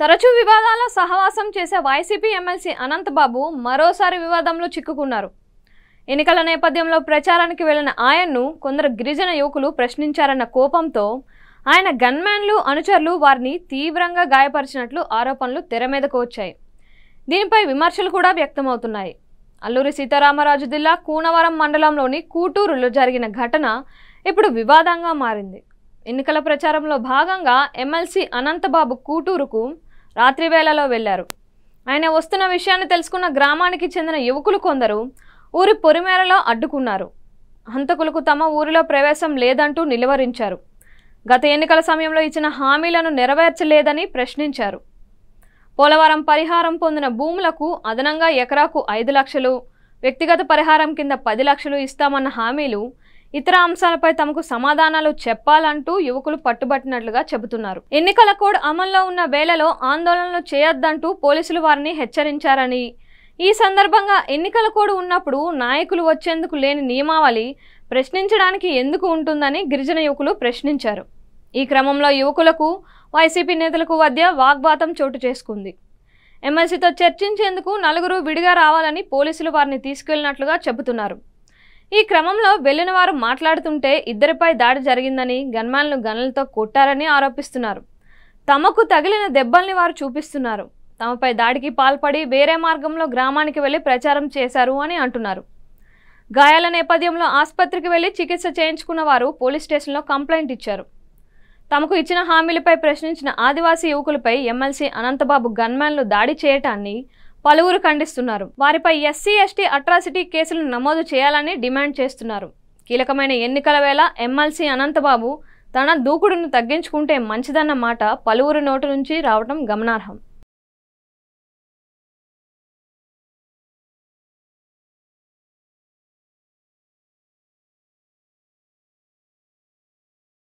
తరచూ వివాదాల్లో సహవాసం చేసే వైసీపీ ఎమ్మెల్సీ అనంతబాబు మరోసారి వివాదంలో చిక్కుకున్నారు ఎన్నికల నేపథ్యంలో ప్రచారానికి వెళ్లిన ఆయన్ను కొందరు గిరిజన యువకులు ప్రశ్నించారన్న కోపంతో ఆయన గన్మ్యాన్లు అనుచరులు వారిని తీవ్రంగా గాయపరిచినట్లు ఆరోపణలు తెర మీదకు వచ్చాయి దీనిపై విమర్శలు కూడా వ్యక్తమవుతున్నాయి అల్లూరి సీతారామరాజు జిల్లా కూనవరం మండలంలోని కూటూరులో జరిగిన ఘటన ఇప్పుడు వివాదంగా మారింది ఎన్నికల ప్రచారంలో భాగంగా ఎమ్మెల్సీ అనంతబాబు కూటూరుకు రాత్రి వేళలో వెళ్లారు ఆయన వస్తున్న విషయాన్ని తెలుసుకున్న గ్రామానికి చెందిన యువకులు కొందరు ఊరి పొరిమేరలో అడ్డుకున్నారు హంతకులకు తమ ఊరిలో ప్రవేశం లేదంటూ నిలువరించారు గత ఎన్నికల సమయంలో ఇచ్చిన హామీలను నెరవేర్చలేదని ప్రశ్నించారు పోలవరం పరిహారం పొందిన భూములకు అదనంగా ఎకరాకు ఐదు లక్షలు వ్యక్తిగత పరిహారం కింద పది లక్షలు ఇస్తామన్న హామీలు ఇతర అంశాలపై తమకు సమాధానాలు చెప్పాలంటూ యువకులు పట్టుబట్టినట్లుగా చెబుతున్నారు ఎన్నికల కోడ్ అమల్లో ఉన్న వేళలో ఆందోళనలు చేయొద్దంటూ పోలీసులు వారిని హెచ్చరించారని ఈ సందర్భంగా ఎన్నికల కోడ్ ఉన్నప్పుడు నాయకులు వచ్చేందుకు లేని నియమావళి ప్రశ్నించడానికి ఎందుకు ఉంటుందని గిరిజన యువకులు ప్రశ్నించారు ఈ క్రమంలో యువకులకు వైసీపీ నేతలకు మధ్య వాగ్వాదం చోటు చేసుకుంది ఎమ్మెల్సీతో చర్చించేందుకు నలుగురు విడిగా రావాలని పోలీసులు వారిని తీసుకెళ్లినట్లుగా చెబుతున్నారు ఈ క్రమంలో వెళ్లిన వారు మాట్లాడుతుంటే ఇద్దరిపై దాడి జరిగిందని గన్మాన్లు గన్నులతో కొట్టారని ఆరోపిస్తున్నారు తమకు తగిలిన దెబ్బల్ని వారు చూపిస్తున్నారు తమపై దాడికి పాల్పడి వేరే మార్గంలో గ్రామానికి వెళ్లి ప్రచారం చేశారు అని అంటున్నారు గాయాల నేపథ్యంలో ఆసుపత్రికి వెళ్లి చికిత్స చేయించుకున్న వారు పోలీస్ స్టేషన్లో కంప్లైంట్ ఇచ్చారు తమకు ఇచ్చిన హామీలపై ప్రశ్నించిన ఆదివాసీ యువకులపై ఎమ్మెల్సీ అనంతబాబు గన్మ్యాన్లు దాడి చేయటాన్ని పలువురు ఖండిస్తున్నారు వారిపై ఎస్సీ ఎస్టీ అట్రాసిటీ కేసులు నమోదు చేయాలని డిమాండ్ చేస్తున్నారు కీలకమైన ఎన్నికల వేళ ఎమ్మెల్సీ అనంతబాబు తన దూకుడును తగ్గించుకుంటే మంచిదన్న మాట పలువురు నోటు నుంచి రావడం గమనార్హం